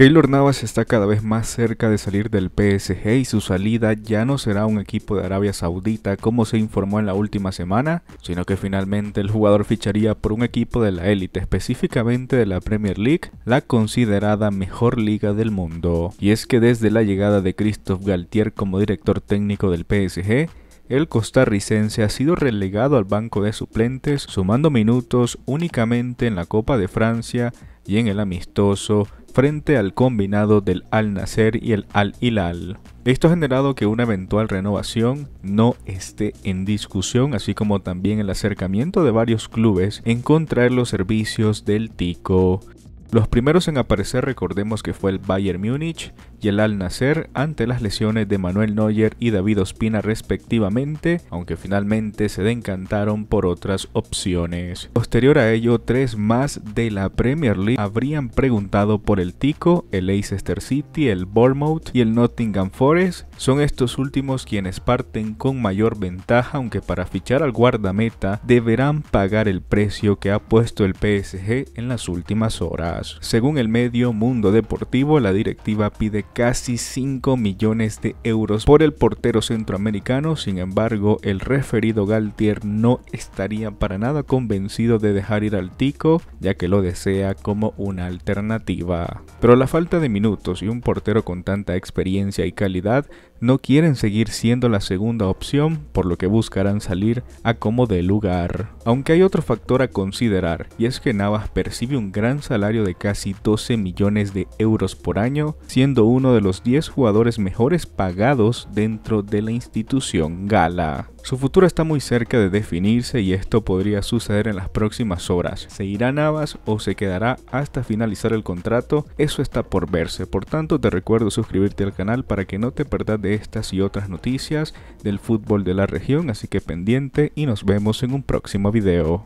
Keylor Navas está cada vez más cerca de salir del PSG y su salida ya no será un equipo de Arabia Saudita como se informó en la última semana, sino que finalmente el jugador ficharía por un equipo de la élite, específicamente de la Premier League, la considerada mejor liga del mundo. Y es que desde la llegada de Christophe Galtier como director técnico del PSG, el costarricense ha sido relegado al banco de suplentes, sumando minutos únicamente en la Copa de Francia y en el amistoso frente al combinado del Al Nasser y el Al Hilal. Esto ha generado que una eventual renovación no esté en discusión, así como también el acercamiento de varios clubes en contraer los servicios del Tico. Los primeros en aparecer recordemos que fue el Bayern Múnich, y el Al Nacer ante las lesiones de Manuel Neuer y David Ospina respectivamente, aunque finalmente se decantaron por otras opciones. Posterior a ello, tres más de la Premier League habrían preguntado por el Tico, el Leicester City, el Bournemouth y el Nottingham Forest. Son estos últimos quienes parten con mayor ventaja, aunque para fichar al guardameta deberán pagar el precio que ha puesto el PSG en las últimas horas. Según el medio Mundo Deportivo, la directiva pide casi 5 millones de euros por el portero centroamericano, sin embargo el referido Galtier no estaría para nada convencido de dejar ir al Tico, ya que lo desea como una alternativa. Pero la falta de minutos y un portero con tanta experiencia y calidad no quieren seguir siendo la segunda opción, por lo que buscarán salir a como de lugar. Aunque hay otro factor a considerar, y es que Navas percibe un gran salario de casi 12 millones de euros por año, siendo uno de los 10 jugadores mejores pagados dentro de la institución gala. Su futuro está muy cerca de definirse y esto podría suceder en las próximas horas. ¿Se irá Navas o se quedará hasta finalizar el contrato? Eso está por verse, por tanto te recuerdo suscribirte al canal para que no te perdas de estas y otras noticias del fútbol de la región, así que pendiente y nos vemos en un próximo video.